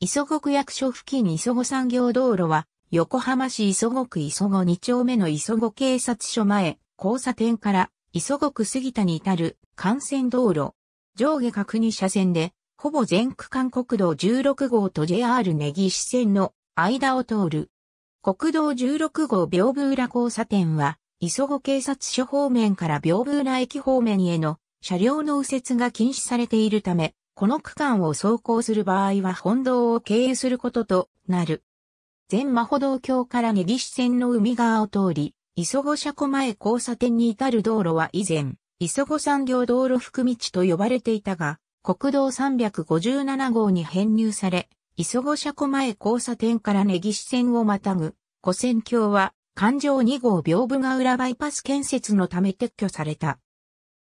磯子区役所付近磯子産業道路は、横浜市磯子区磯子2丁目の磯子警察署前、交差点から磯子区杉田に至る幹線道路。上下各2車線で、ほぼ全区間国道16号と JR 根岸線の間を通る。国道16号屏風浦交差点は、磯子警察署方面から屏風浦駅方面への車両の右折が禁止されているため、この区間を走行する場合は本道を経由することとなる。全魔歩道橋から根岸線の海側を通り、磯子車庫前交差点に至る道路は以前、磯子産業道路福道と呼ばれていたが、国道357号に編入され、磯子車庫前交差点から根岸線をまたぐ、古線橋は、環状2号屏風川裏バイパス建設のため撤去された。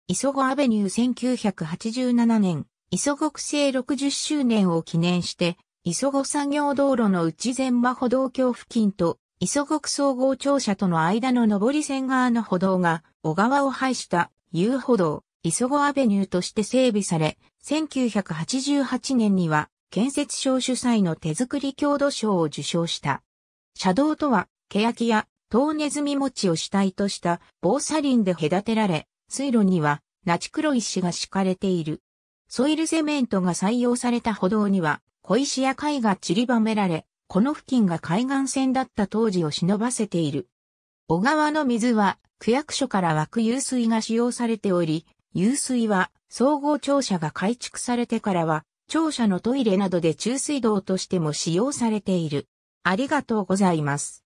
磯子アベニュー1987年、磯国製60周年を記念して、磯子産業道路の内前馬歩道橋付近と、磯国総合庁舎との間の上り線側の歩道が、小川を排した遊歩道、磯子アベニューとして整備され、1988年には、建設省主催の手作り郷土賞を受賞した。車道とは、欅や、遠ネズミ餅を主体とした防砂林で隔てられ、水路には、ナチ黒石が敷かれている。ソイルセメントが採用された歩道には、小石や貝が散りばめられ、この付近が海岸線だった当時を忍ばせている。小川の水は、区役所から湧く湧水が使用されており、湧水は、総合庁舎が改築されてからは、庁舎のトイレなどで中水道としても使用されている。ありがとうございます。